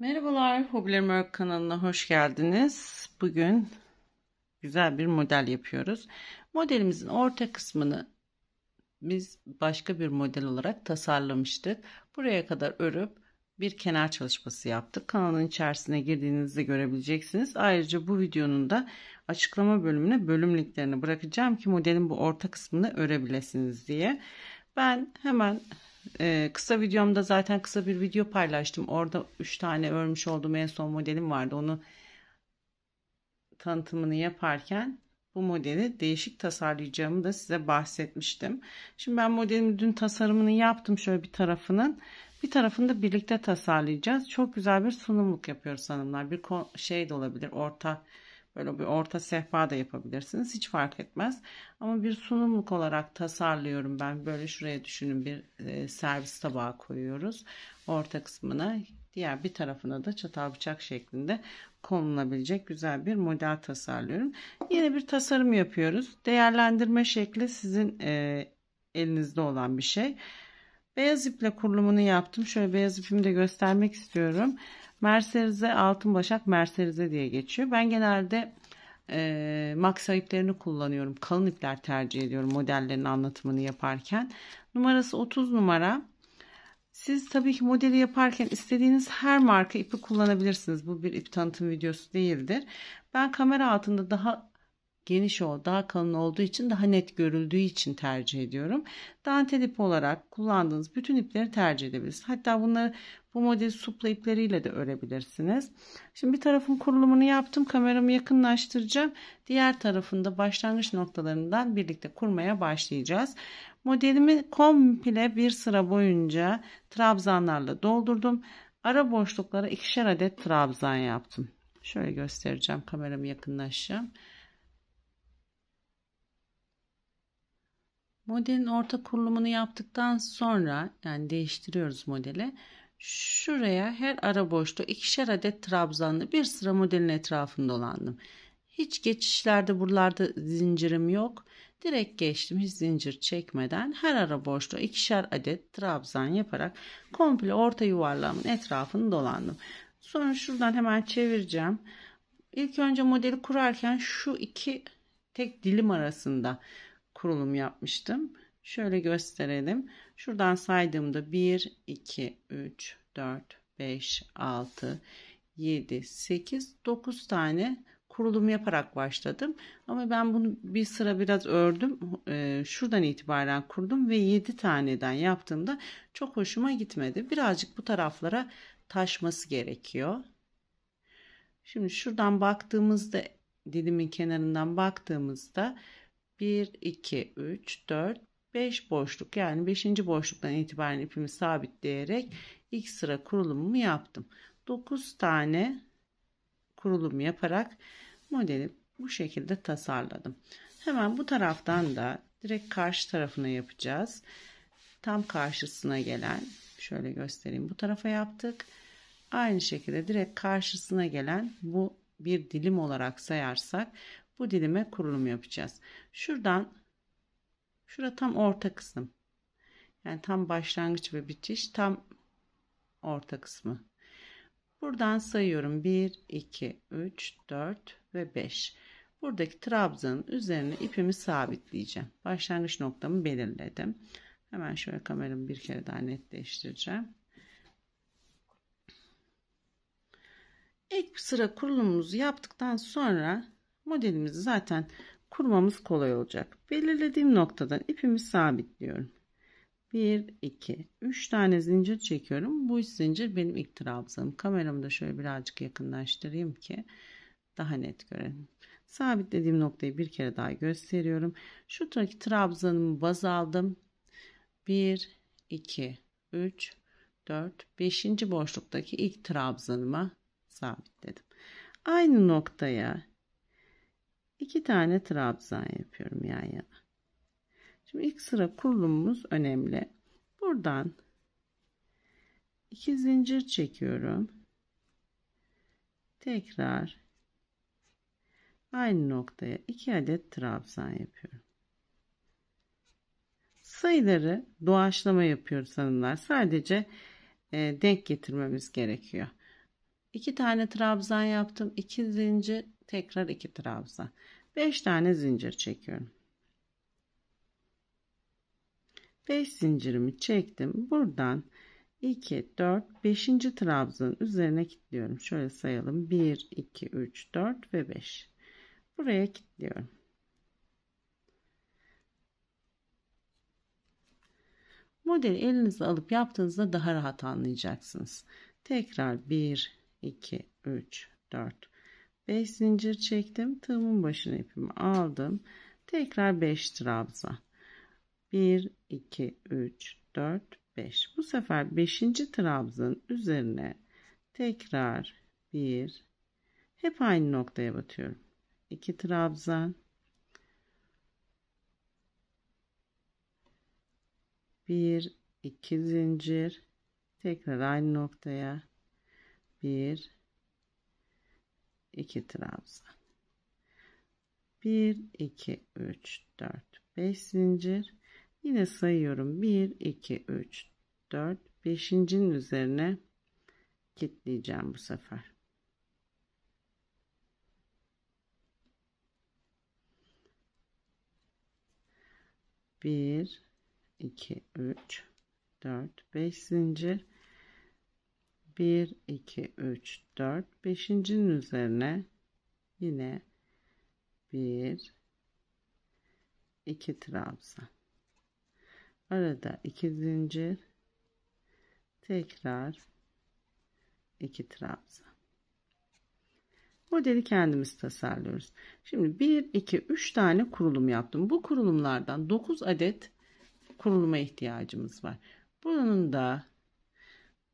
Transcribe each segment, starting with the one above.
Merhabalar, Hobilerim Örgü kanalına hoş geldiniz. Bugün güzel bir model yapıyoruz. Modelimizin orta kısmını biz başka bir model olarak tasarlamıştık. Buraya kadar örüp bir kenar çalışması yaptık. Kanalın içerisine girdiğinizde görebileceksiniz. Ayrıca bu videonun da açıklama bölümüne bölüm linklerini bırakacağım ki modelin bu orta kısmını örebilirsiniz diye. Ben hemen ee, kısa videomda zaten kısa bir video paylaştım. Orada 3 tane örmüş olduğum en son modelim vardı. Onu tanıtımını yaparken bu modeli değişik tasarlayacağımı da size bahsetmiştim. Şimdi ben modelimi dün tasarımını yaptım şöyle bir tarafının. Bir tarafını da birlikte tasarlayacağız. Çok güzel bir sunumluk yapıyoruz hanımlar. Bir şey de olabilir. Orta Böyle bir orta sehpa da yapabilirsiniz. Hiç fark etmez. Ama bir sunumluk olarak tasarlıyorum ben. Böyle şuraya düşünün bir e, servis tabağı koyuyoruz. Orta kısmına diğer bir tarafına da çatal bıçak şeklinde konulabilecek güzel bir model tasarlıyorum. Yine bir tasarım yapıyoruz. Değerlendirme şekli sizin e, elinizde olan bir şey. Beyaz iple kurulumunu yaptım. Şöyle beyaz ipimi de göstermek istiyorum. Merserize, altın başak merserize diye geçiyor. Ben genelde e, maksa iplerini kullanıyorum. Kalın ipler tercih ediyorum modellerin anlatımını yaparken. Numarası 30 numara. Siz tabii ki modeli yaparken istediğiniz her marka ipi kullanabilirsiniz. Bu bir ip tanıtım videosu değildir. Ben kamera altında daha geniş o daha kalın olduğu için daha net görüldüğü için tercih ediyorum. Dantel ip olarak kullandığınız bütün ipleri tercih edebilirsiniz. Hatta bunları bu model supla ipleriyle de örebilirsiniz. Şimdi bir tarafın kurulumunu yaptım. Kameramı yakınlaştıracağım. Diğer tarafında başlangıç noktalarından birlikte kurmaya başlayacağız. Modelimi komple bir sıra boyunca trabzanlarla doldurdum. Ara boşluklara ikişer adet trabzan yaptım. Şöyle göstereceğim kameramı yakınlaşacağım. Modelin orta kurulumunu yaptıktan sonra yani değiştiriyoruz modeli. Şuraya her ara boşta ikişer adet trabzanlı bir sıra modelin etrafında dolandım. Hiç geçişlerde buralarda zincirim yok. Direkt geçtim hiç zincir çekmeden her ara boşluğa ikişer adet trabzan yaparak komple orta yuvarlağımın etrafını dolandım. Sonra şuradan hemen çevireceğim. İlk önce modeli kurarken şu iki tek dilim arasında kurulum yapmıştım. Şöyle gösterelim. Şuradan saydığımda 1, 2, 3, 4, 5, 6, 7, 8, 9 tane kurulum yaparak başladım. Ama ben bunu bir sıra biraz ördüm. Ee, şuradan itibaren kurdum ve 7 taneden yaptığımda çok hoşuma gitmedi. Birazcık bu taraflara taşması gerekiyor. Şimdi şuradan baktığımızda dilimin kenarından baktığımızda 1, 2, 3, 4, 5 boşluk yani 5. boşluktan itibaren ipimi sabitleyerek ilk sıra kurulumumu yaptım. 9 tane kurulum yaparak modeli bu şekilde tasarladım. Hemen bu taraftan da direkt karşı tarafına yapacağız. Tam karşısına gelen şöyle göstereyim bu tarafa yaptık. Aynı şekilde direkt karşısına gelen bu bir dilim olarak sayarsak bu dilime kurulum yapacağız. Şuradan şura tam orta kısım. Yani tam başlangıç ve bitiş tam orta kısmı. Buradan sayıyorum 1 2 3 4 ve 5. Buradaki trabzanın üzerine ipimi sabitleyeceğim. Başlangıç noktamı belirledim. Hemen şöyle kameramı bir kere daha netleştireceğim. İlk sıra kurulumumuzu yaptıktan sonra modelimizi zaten kurmamız kolay olacak. Belirlediğim noktadan ipimi sabitliyorum. 1, 2, 3 tane zincir çekiyorum. Bu üç zincir benim ilk trabzanım. Kameramı da şöyle birazcık yakınlaştırayım ki daha net görelim. Sabitlediğim noktayı bir kere daha gösteriyorum. Şu taraftaki trabzanımı baz aldım. 1, 2, 3, 4, 5. boşluktaki ilk trabzanıma sabitledim. Aynı noktaya iki tane trabzan yapıyorum yan yana. Şimdi ilk sıra kurulumumuz önemli. Buradan iki zincir çekiyorum. Tekrar aynı noktaya iki adet trabzan yapıyorum. Sayıları doğaçlama yapıyoruz hanımlar. Sadece e, denk getirmemiz gerekiyor. İki tane trabzan yaptım. iki zincir tekrar 2 trabza. 5 tane zincir çekiyorum 5 zincirimi çektim buradan 2 4 5. trabzanın üzerine kilitliyorum şöyle sayalım 1 2 3 4 ve 5 buraya kilitliyorum modeli elinize alıp yaptığınızda daha rahat anlayacaksınız tekrar 1 2 3 4 5 zincir çektim. Tığımın başına ipimi aldım. Tekrar 5 trabzan. 1, 2, 3, 4, 5. Bu sefer 5. trabzanın üzerine tekrar 1. Hep aynı noktaya batıyorum. 2 trabzan. 1, 2 zincir. Tekrar aynı noktaya. 1, 2 trabzan 1 2 3 4 5 zincir yine sayıyorum 1 2 3 4 5'incinin üzerine kilitleyeceğim bu sefer bir iki üç dört beş zincir 1 2 3 4 5.'nin üzerine yine 1 2 trabzan arada 2 zincir tekrar 2 trabzan modeli kendimiz tasarlıyoruz şimdi 1 2 3 tane kurulum yaptım bu kurulumlardan 9 adet kuruluma ihtiyacımız var bunun da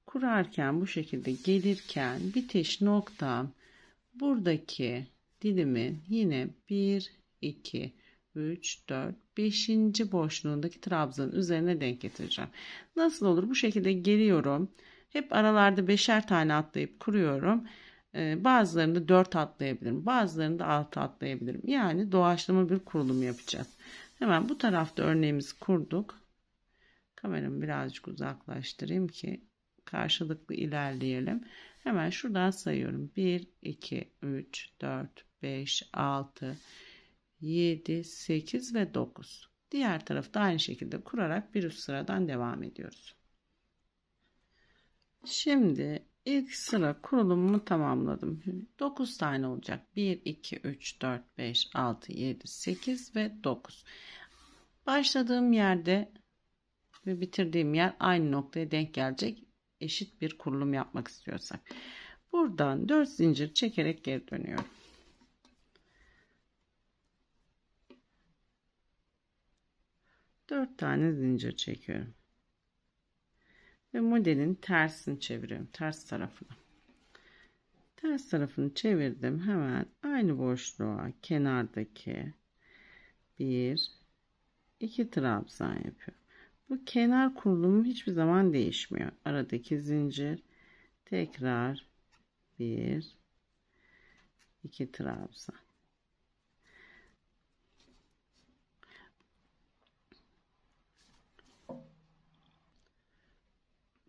kurarken bu şekilde gelirken bitiş noktam buradaki dilimin yine 1 2 3 4 5. boşluğundaki trabzanın üzerine denk getireceğim. Nasıl olur? Bu şekilde geliyorum. Hep aralarda beşer tane atlayıp kuruyorum. Ee, bazılarını 4 atlayabilirim. Bazılarını da 6 atlayabilirim. Yani doğaçlama bir kurulum yapacağız. Hemen bu tarafta örneğimizi kurduk. Kameramı birazcık uzaklaştırayım ki karşılıklı ilerleyelim. Hemen şuradan sayıyorum. 1, 2, 3, 4, 5, 6, 7, 8 ve 9. Diğer tarafı da aynı şekilde kurarak bir üst sıradan devam ediyoruz. Şimdi ilk sıra kurulumumu tamamladım. 9 tane olacak. 1, 2, 3, 4, 5, 6, 7, 8 ve 9. Başladığım yerde ve bitirdiğim yer aynı noktaya denk gelecek eşit bir kurulum yapmak istiyorsak. Buradan 4 zincir çekerek geri dönüyorum. Dört tane zincir çekiyorum. Ve modelin tersini çeviriyorum. Ters tarafını. Ters tarafını çevirdim. Hemen aynı boşluğa kenardaki bir iki trabzan yapıyorum. Bu kenar kurulumum hiçbir zaman değişmiyor. Aradaki zincir tekrar bir iki trabzan.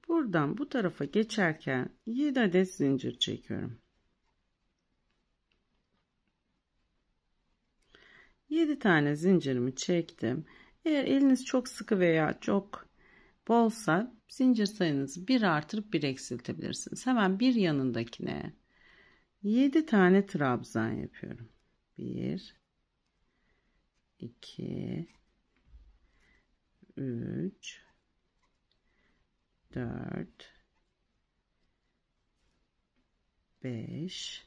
Buradan bu tarafa geçerken 7 adet zincir çekiyorum. 7 tane zincirimi çektim. Eğer eliniz çok sıkı veya çok bolsa zincir sayınızı bir artırıp bir eksiltebilirsiniz. Hemen bir yanındakine 7 tane trabzan yapıyorum. 1 2 3 4 5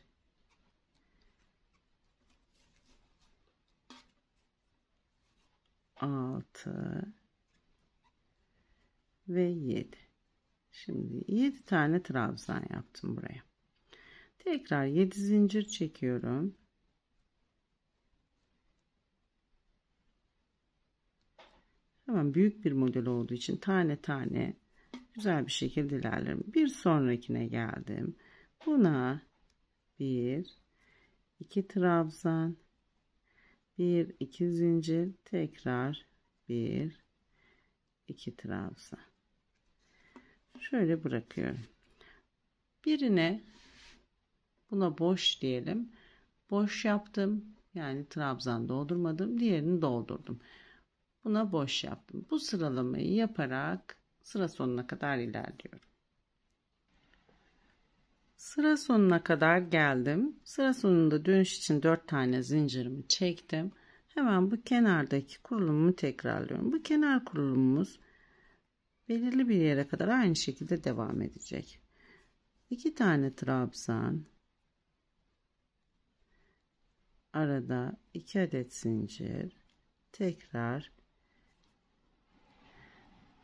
6 ve 7. Şimdi 7 tane trabzan yaptım buraya. Tekrar 7 zincir çekiyorum. Tamam büyük bir model olduğu için tane tane güzel bir şekilde ilerlerim. Bir sonrakine geldim. Buna bir iki trabzan 1 2 zincir tekrar 1 2 trabzan şöyle bırakıyorum birine buna boş diyelim boş yaptım yani trabzan doldurmadım diğerini doldurdum buna boş yaptım bu sıralamayı yaparak sıra sonuna kadar ilerliyorum Sıra sonuna kadar geldim. Sıra sonunda dönüş için 4 tane zincirimi çektim. Hemen bu kenardaki kurulumumu tekrarlıyorum. Bu kenar kurulumumuz belirli bir yere kadar aynı şekilde devam edecek. 2 tane trabzan arada 2 adet zincir tekrar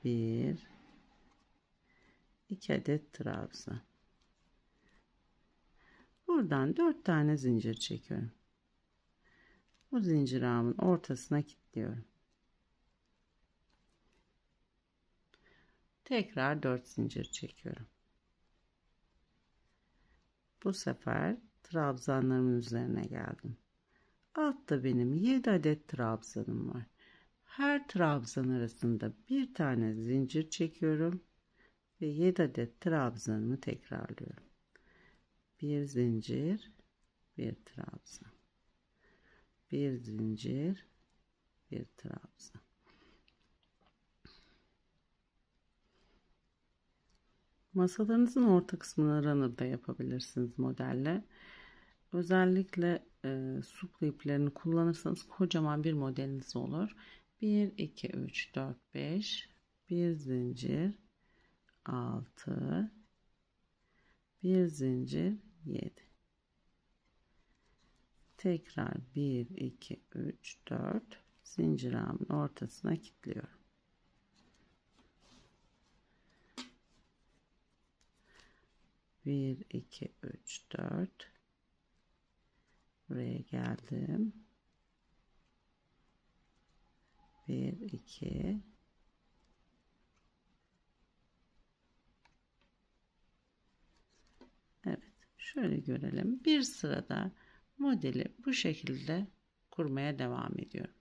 1 2 adet trabzan buradan 4 tane zincir çekiyorum bu zincir ağımın ortasına kilitliyorum tekrar 4 zincir çekiyorum bu sefer trabzanlarımın üzerine geldim altta benim 7 adet trabzanım var her trabzan arasında bir tane zincir çekiyorum ve 7 adet trabzanımı tekrarlıyorum bir zincir bir trabzan bir zincir bir trabzan masalarınızın orta kısmını runner'da yapabilirsiniz modelle özellikle e, suplu iplerini kullanırsanız kocaman bir modeliniz olur 1 2 3 4 5 bir zincir 6 bir zincir 7. Tekrar 1, 2, 3, 4 zincir ağımın ortasına kilitliyorum. Bir, iki, üç, dört. Buraya geldim. Bir, iki, Şöyle görelim. Bir sırada modeli bu şekilde kurmaya devam ediyorum.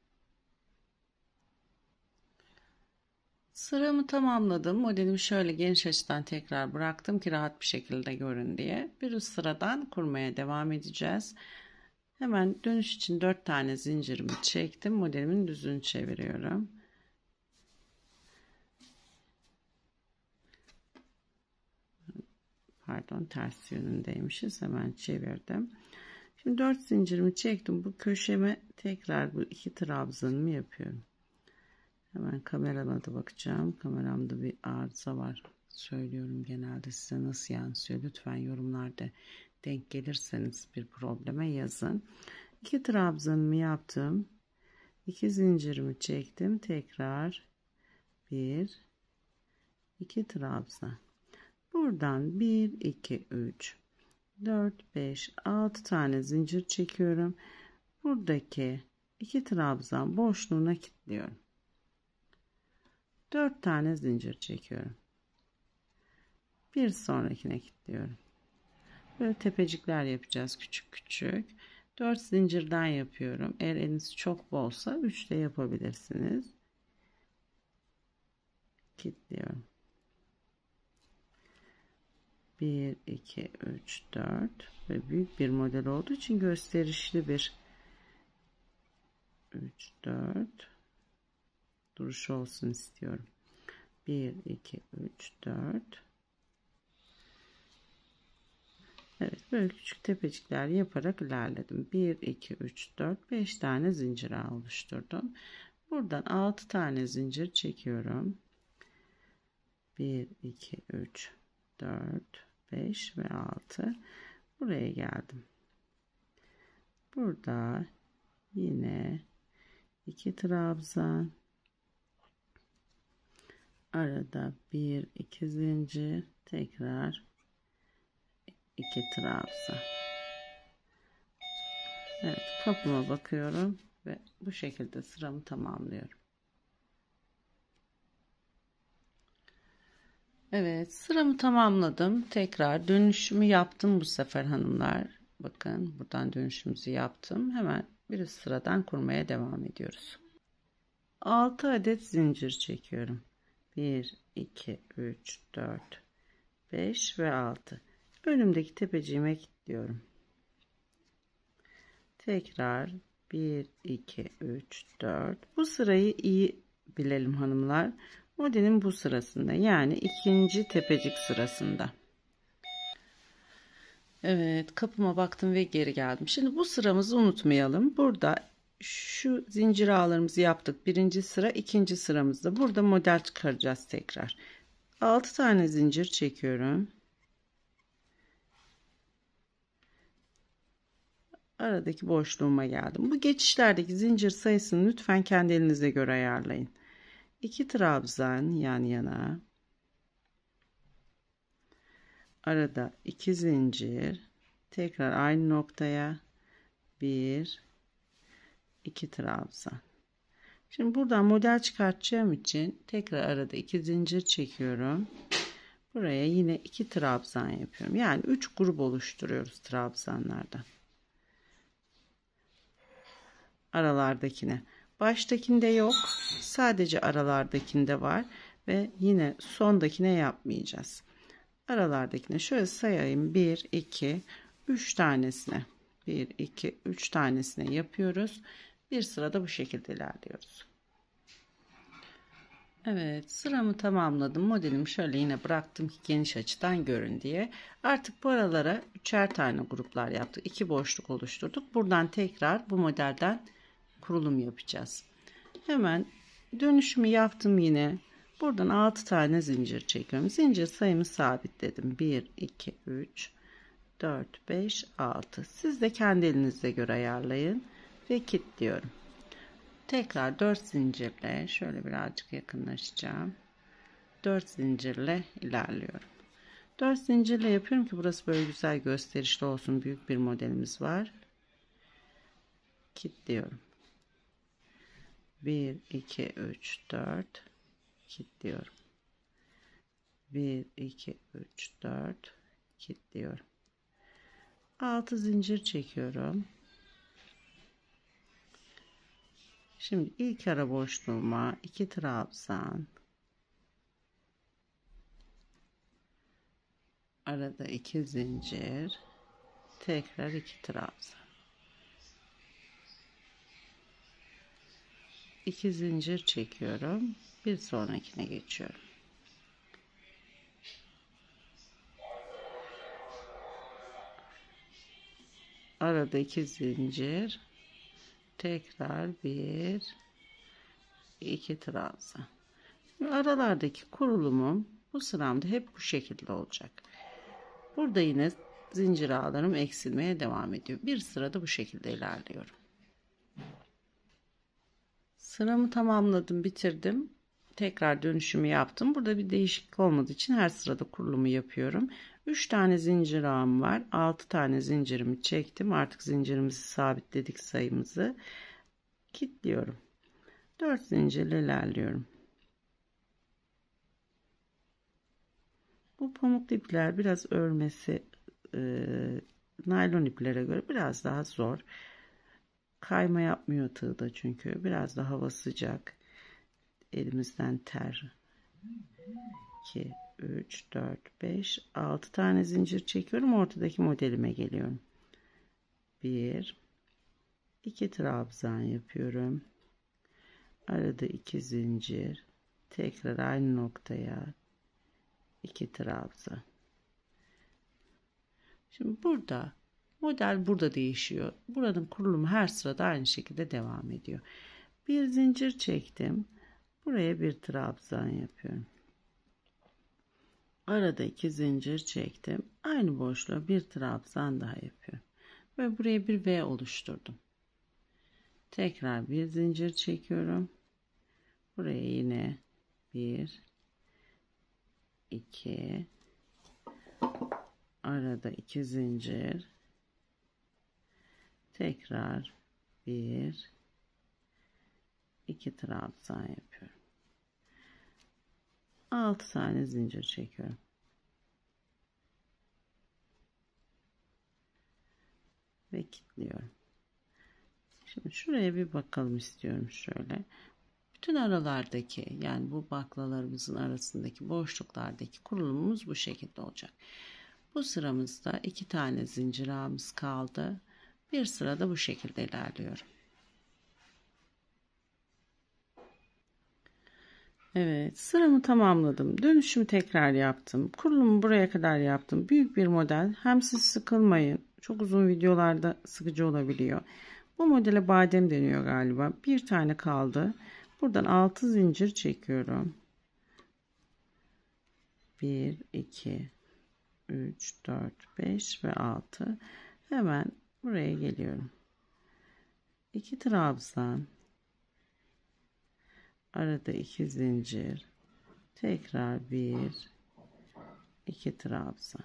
Sıramı tamamladım. Modelimi şöyle geniş açıdan tekrar bıraktım ki rahat bir şekilde görün diye. Bir üst sıradan kurmaya devam edeceğiz. Hemen dönüş için 4 tane zincirimi çektim. Modelimin düzünü çeviriyorum. pardon ters yönündeymişiz hemen çevirdim şimdi 4 zincirimi çektim bu köşeme tekrar bu iki trabzanımı yapıyorum hemen kamerama da bakacağım kameramda bir arıza var söylüyorum genelde size nasıl yansıyor lütfen yorumlarda denk gelirseniz bir probleme yazın iki trabzanımı yaptım iki zincirimi çektim tekrar bir iki trabzan Buradan 1, 2, 3, 4, 5, 6 tane zincir çekiyorum. Buradaki iki trabzan boşluğuna kilitliyorum. 4 tane zincir çekiyorum. Bir sonrakine kilitliyorum. Böyle tepecikler yapacağız küçük küçük. 4 zincirden yapıyorum. Eğer eliniz çok bolsa 3 de yapabilirsiniz. Kilitliyorum. 1, 2, 3, 4 ve büyük bir model olduğu için gösterişli bir 3, 4 duruş olsun istiyorum. 1, 2, 3, 4 Evet böyle küçük tepecikler yaparak ilerledim. 1, 2, 3, 4, 5 tane zincir oluşturdum. Buradan 6 tane zincir çekiyorum. 1, 2, 3, 4 5 ve 6 buraya geldim burada yine 2 trabzan arada 1 2 zincir tekrar 2 trabzan Evet kapıma bakıyorum ve bu şekilde sıramı tamamlıyorum Evet sıramı tamamladım. Tekrar dönüşümü yaptım bu sefer hanımlar. Bakın buradan dönüşümüzü yaptım. Hemen bir sıradan kurmaya devam ediyoruz. 6 adet zincir çekiyorum. 1, 2, 3, 4, 5 ve 6. Önümdeki tepeciğime kilitliyorum. Tekrar 1, 2, 3, 4. Bu sırayı iyi bilelim hanımlar. Modelin bu sırasında yani ikinci tepecik sırasında. Evet kapıma baktım ve geri geldim. Şimdi bu sıramızı unutmayalım. Burada şu zincir ağlarımızı yaptık. Birinci sıra ikinci sıramızda. Burada model çıkaracağız tekrar. 6 tane zincir çekiyorum. Aradaki boşluğuma geldim. Bu geçişlerdeki zincir sayısını lütfen kendi elinize göre ayarlayın iki trabzan yan yana. Arada iki zincir. Tekrar aynı noktaya bir, iki trabzan. Şimdi buradan model çıkartacağım için tekrar arada iki zincir çekiyorum. Buraya yine iki trabzan yapıyorum. Yani üç grup oluşturuyoruz trabzanlardan. Aralardakine. Baştakinde yok. Sadece aralardakinde var. Ve yine sondakine yapmayacağız. Aralardakine şöyle sayayım. 1, 2, 3 tanesine. 1, 2, 3 tanesine yapıyoruz. Bir sırada bu şekilde ilerliyoruz. Evet sıramı tamamladım. Modelimi şöyle yine bıraktım ki geniş açıdan görün diye. Artık bu aralara üçer tane gruplar yaptık. iki boşluk oluşturduk. Buradan tekrar bu modelden kurulum yapacağız. Hemen dönüşümü yaptım yine. Buradan 6 tane zincir çekiyorum. Zincir sayımı sabitledim. 1, 2, 3, 4, 5, 6. Siz de kendi elinize göre ayarlayın ve kilitliyorum. Tekrar 4 zincirle şöyle birazcık yakınlaşacağım. 4 zincirle ilerliyorum. 4 zincirle yapıyorum ki burası böyle güzel gösterişli olsun. Büyük bir modelimiz var. Kilitliyorum. 1 2 3 4 kilitliyorum 1 2 3 4 kilitliyorum 6 zincir çekiyorum şimdi ilk ara boşluğuma 2 trabzan arada 2 zincir tekrar 2 trabzan 2 zincir çekiyorum. Bir sonrakine geçiyorum. Arada 2 zincir. Tekrar bir iki trabzan. aralardaki kurulumum bu sıramda hep bu şekilde olacak. Burada yine zincir ağlarım eksilmeye devam ediyor. Bir sırada bu şekilde ilerliyorum. Sıramı tamamladım, bitirdim. Tekrar dönüşümü yaptım. Burada bir değişiklik olmadığı için her sırada kurulumu yapıyorum. 3 tane zincir ağım var. 6 tane zincirimi çektim. Artık zincirimizi sabitledik sayımızı. Kitliyorum. 4 zincirle ilerliyorum. Bu pamuk ipler biraz örmesi e, naylon iplere göre biraz daha zor. Kayma yapmıyor tığda çünkü. Biraz da hava sıcak. Elimizden ter. 2, 3, 4, 5, 6 tane zincir çekiyorum. Ortadaki modelime geliyorum. 1, 2 trabzan yapıyorum. Arada 2 zincir. Tekrar aynı noktaya 2 trabzan. Şimdi burada Model burada değişiyor. Buranın kurulumu her sırada aynı şekilde devam ediyor. Bir zincir çektim. Buraya bir trabzan yapıyorum. Arada iki zincir çektim. Aynı boşluğa bir trabzan daha yapıyorum. Ve buraya bir V oluşturdum. Tekrar bir zincir çekiyorum. Buraya yine bir, iki, arada iki zincir tekrar bir iki trabzan yapıyorum 6 tane zincir çekiyorum ve kilitliyorum şimdi şuraya bir bakalım istiyorum şöyle bütün aralardaki yani bu baklalarımızın arasındaki boşluklardaki kurulumumuz bu şekilde olacak bu sıramızda iki tane zincir ağımız kaldı bir sırada bu şekilde ilerliyorum. Evet sıramı tamamladım. Dönüşümü tekrar yaptım. Kurulumu buraya kadar yaptım. Büyük bir model. Hem siz sıkılmayın. Çok uzun videolarda sıkıcı olabiliyor. Bu modele badem deniyor galiba. Bir tane kaldı. Buradan 6 zincir çekiyorum. 1, 2, 3, 4, 5 ve 6. Hemen buraya geliyorum. İki trabzan arada iki zincir tekrar bir, iki trabzan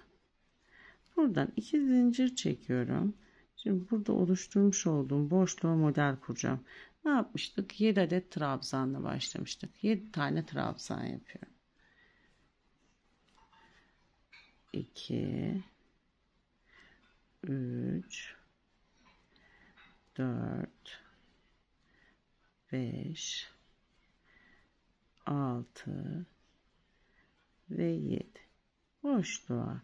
buradan iki zincir çekiyorum şimdi burada oluşturmuş olduğum boşluğa model kuracağım ne yapmıştık 7 adet trabzanla başlamıştık 7 tane trabzan yapıyorum 2 3 dört, beş, altı ve yedi boşluğa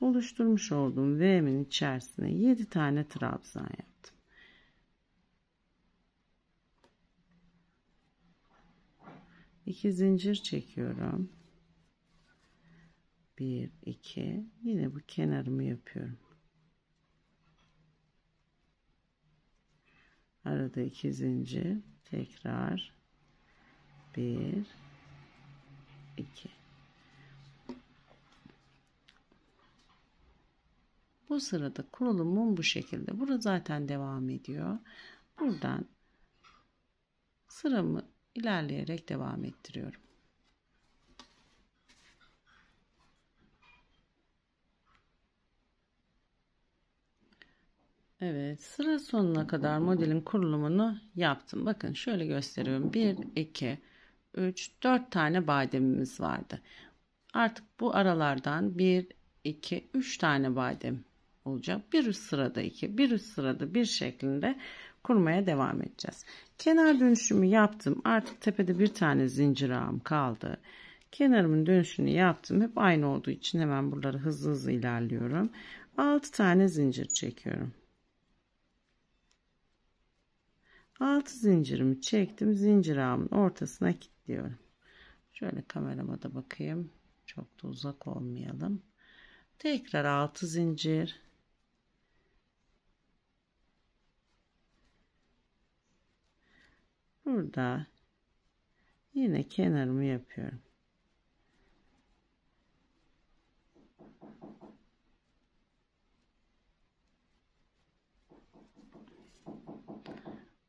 oluşturmuş olduğum V'min içerisine 7 tane trabzan yaptım. İki zincir çekiyorum. Bir, iki. Yine bu kenarımı yapıyorum. Arada iki zincir. Tekrar. Bir. iki. Bu sırada kurulumum bu şekilde. Burada zaten devam ediyor. Buradan sıramı ilerleyerek devam ettiriyorum. Evet sıra sonuna kadar modelin kurulumunu yaptım. Bakın şöyle gösteriyorum. 1, 2, 3, 4 tane bademimiz vardı. Artık bu aralardan 1, 2, 3 tane badem olacak. Bir üst sırada 2, bir üst sırada bir şeklinde kurmaya devam edeceğiz. Kenar dönüşümü yaptım. Artık tepede bir tane zincir ağım kaldı. Kenarımın dönüşünü yaptım. Hep aynı olduğu için hemen buraları hızlı hızlı ilerliyorum. 6 tane zincir çekiyorum. 6 zincirimi çektim. Zincir ağımın ortasına kilitliyorum. Şöyle kamerama da bakayım. Çok da uzak olmayalım. Tekrar 6 zincir. Burada yine kenarımı yapıyorum.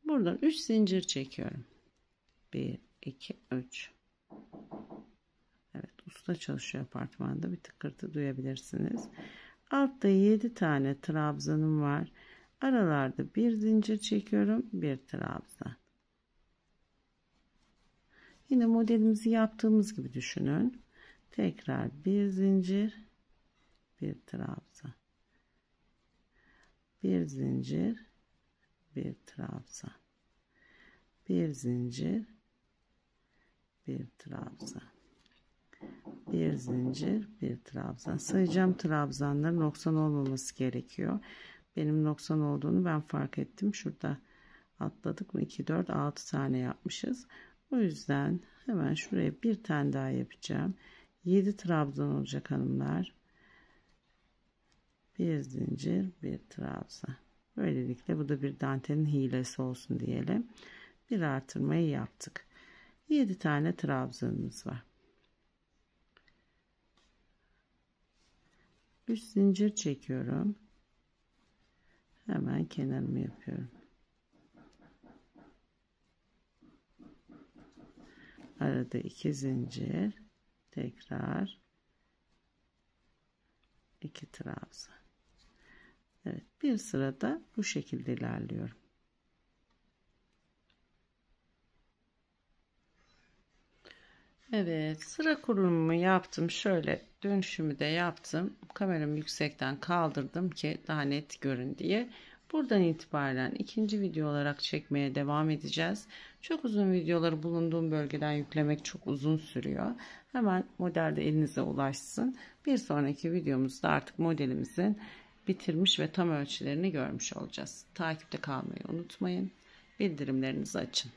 Buradan 3 zincir çekiyorum. 1 2 3. Evet, usta çalışıyor apartmanda. Bir tıkırtı duyabilirsiniz. Altta 7 tane trabzanım var. Aralarda bir zincir çekiyorum, bir trabzan. Yine modelimizi yaptığımız gibi düşünün. Tekrar bir zincir, bir trabzan. Bir zincir, bir trabzan bir zincir bir trabzan bir zincir bir trabzan sayacağım trabzanların noksan olmaması gerekiyor benim noksan olduğunu ben fark ettim şurada atladık mı 2 4 6 tane yapmışız o yüzden hemen şuraya bir tane daha yapacağım 7 trabzan olacak hanımlar bir zincir bir trabzan Böylelikle bu da bir dantelin hilesi olsun diyelim. Bir artırmayı yaptık. 7 tane trabzanımız var. 3 zincir çekiyorum. Hemen kenarımı yapıyorum. Arada 2 zincir. Tekrar 2 trabzan. Evet bir sırada bu şekilde ilerliyorum. Evet sıra kurulumu yaptım. Şöyle dönüşümü de yaptım. Kameramı yüksekten kaldırdım ki daha net görün diye. Buradan itibaren ikinci video olarak çekmeye devam edeceğiz. Çok uzun videoları bulunduğum bölgeden yüklemek çok uzun sürüyor. Hemen modelde elinize ulaşsın. Bir sonraki videomuzda artık modelimizin bitirmiş ve tam ölçülerini görmüş olacağız. Takipte kalmayı unutmayın. Bildirimlerinizi açın.